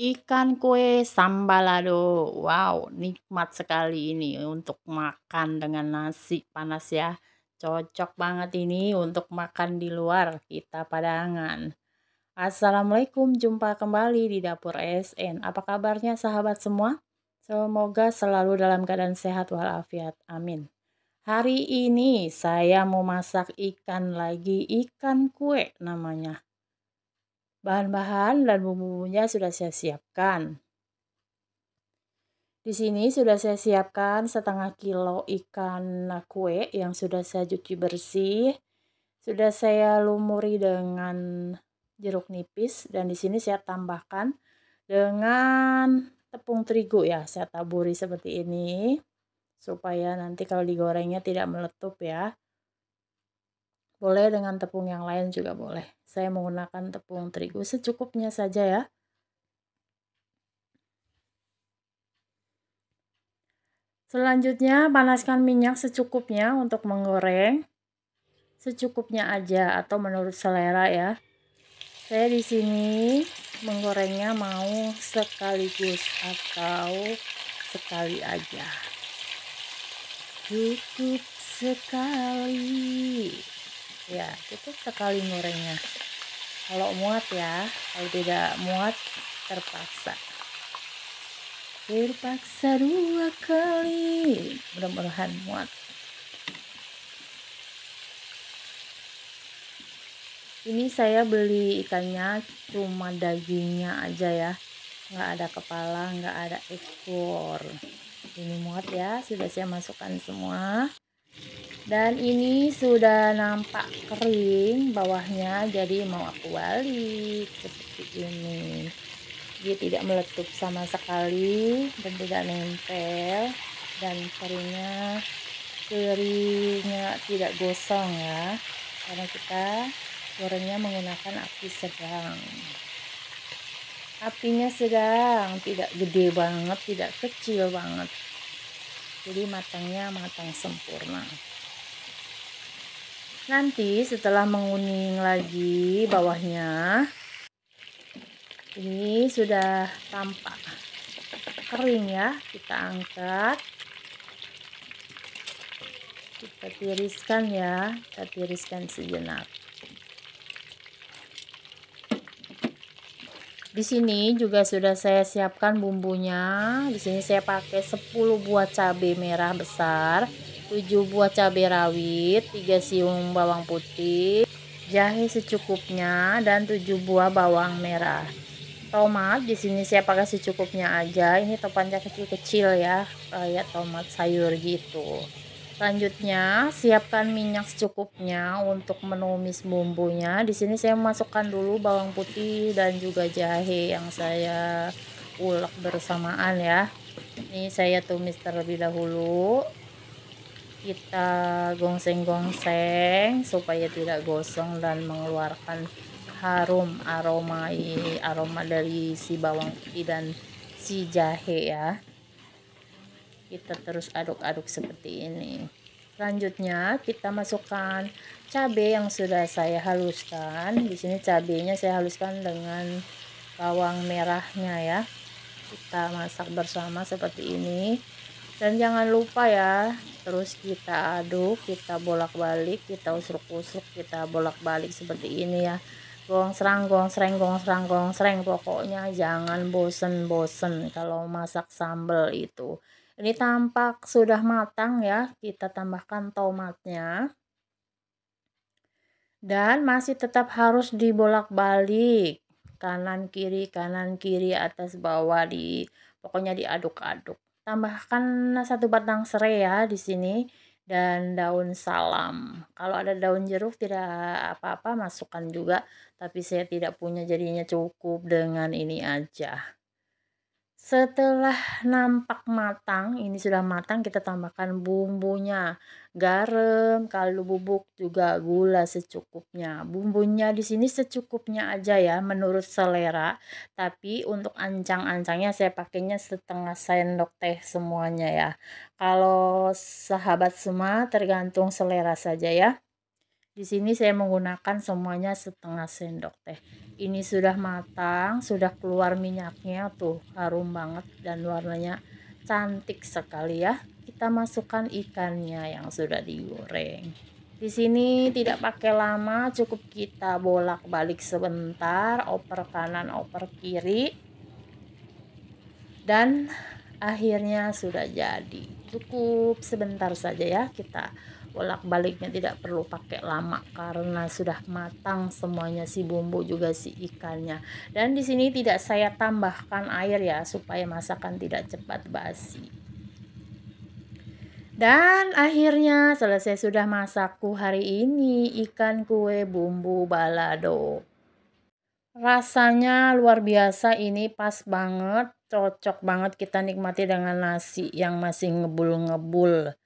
Ikan kue sambalado. Wow, nikmat sekali ini untuk makan dengan nasi panas ya. Cocok banget ini untuk makan di luar kita padangan. Assalamualaikum, jumpa kembali di Dapur SN. Apa kabarnya sahabat semua? Semoga selalu dalam keadaan sehat walafiat. Amin. Hari ini saya mau masak ikan lagi, ikan kue namanya. Bahan-bahan dan bumbu-bumbunya sudah saya siapkan. Di sini sudah saya siapkan setengah kilo ikan kue yang sudah saya cuci bersih. Sudah saya lumuri dengan jeruk nipis dan di sini saya tambahkan dengan tepung terigu ya. Saya taburi seperti ini supaya nanti kalau digorengnya tidak meletup ya. Boleh dengan tepung yang lain juga boleh. Saya menggunakan tepung terigu secukupnya saja ya. Selanjutnya panaskan minyak secukupnya untuk menggoreng. Secukupnya aja atau menurut selera ya. Saya di sini menggorengnya mau sekaligus atau sekali aja. Cukup sekali ya itu sekali gorengnya kalau muat ya kalau tidak muat terpaksa terpaksa dua kali mudah-mudahan muat ini saya beli ikannya cuma dagingnya aja ya nggak ada kepala nggak ada ekor ini muat ya sudah saya masukkan semua dan ini sudah nampak kering bawahnya jadi mau aku balik seperti ini dia tidak meletup sama sekali dan tidak nempel dan keringnya keringnya tidak gosong ya karena kita gorengnya menggunakan api sedang apinya sedang tidak gede banget tidak kecil banget jadi matangnya matang sempurna Nanti setelah menguning lagi bawahnya, ini sudah tampak kering ya. Kita angkat, kita tiriskan ya, kita tiriskan sejenak. Di sini juga sudah saya siapkan bumbunya. Di sini saya pakai 10 buah cabai merah besar 7 buah cabai rawit 3 siung bawang putih jahe secukupnya dan 7 buah bawang merah tomat di sini saya pakai secukupnya aja ini topannya kecil-kecil ya kayak tomat sayur gitu selanjutnya siapkan minyak secukupnya untuk menumis bumbunya di sini saya masukkan dulu bawang putih dan juga jahe yang saya ulek bersamaan ya ini saya tumis terlebih dahulu kita gongseng-gongseng supaya tidak gosong dan mengeluarkan harum aroma aroma dari si bawang putih dan si jahe ya kita terus aduk-aduk seperti ini selanjutnya kita masukkan cabai yang sudah saya haluskan di sini cabainya saya haluskan dengan bawang merahnya ya kita masak bersama seperti ini dan jangan lupa ya terus kita aduk kita bolak-balik kita usruk-usruk kita bolak-balik seperti ini ya gong serang gong sereng gong serang gong sereng pokoknya jangan bosen-bosen kalau masak sambal itu ini tampak sudah matang ya kita tambahkan tomatnya dan masih tetap harus dibolak-balik kanan kiri kanan kiri atas bawah di pokoknya diaduk-aduk Tambahkan satu batang serai ya di sini dan daun salam. Kalau ada daun jeruk tidak apa-apa masukkan juga, tapi saya tidak punya jadinya cukup dengan ini aja. Setelah nampak matang, ini sudah matang, kita tambahkan bumbunya. Garam, kaldu bubuk, juga gula secukupnya. Bumbunya di sini secukupnya aja ya, menurut selera. Tapi untuk ancang-ancangnya saya pakainya setengah sendok teh semuanya ya. Kalau sahabat semua tergantung selera saja ya. Di sini saya menggunakan semuanya setengah sendok teh ini sudah matang sudah keluar minyaknya tuh harum banget dan warnanya cantik sekali ya kita masukkan ikannya yang sudah digoreng di sini tidak pakai lama cukup kita bolak-balik sebentar oper kanan oper kiri dan akhirnya sudah jadi cukup sebentar saja ya kita bolak-baliknya tidak perlu pakai lama karena sudah matang semuanya si bumbu juga si ikannya dan di sini tidak saya tambahkan air ya supaya masakan tidak cepat basi dan akhirnya selesai sudah masakku hari ini ikan kue bumbu balado. Rasanya luar biasa ini pas banget, cocok banget kita nikmati dengan nasi yang masih ngebul-ngebul.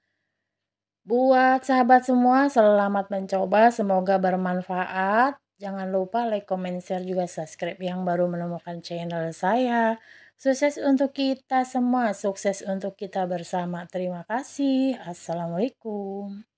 Buat sahabat semua, selamat mencoba. Semoga bermanfaat. Jangan lupa like, comment, share, juga subscribe yang baru menemukan channel saya. Sukses untuk kita semua, sukses untuk kita bersama. Terima kasih. Assalamualaikum.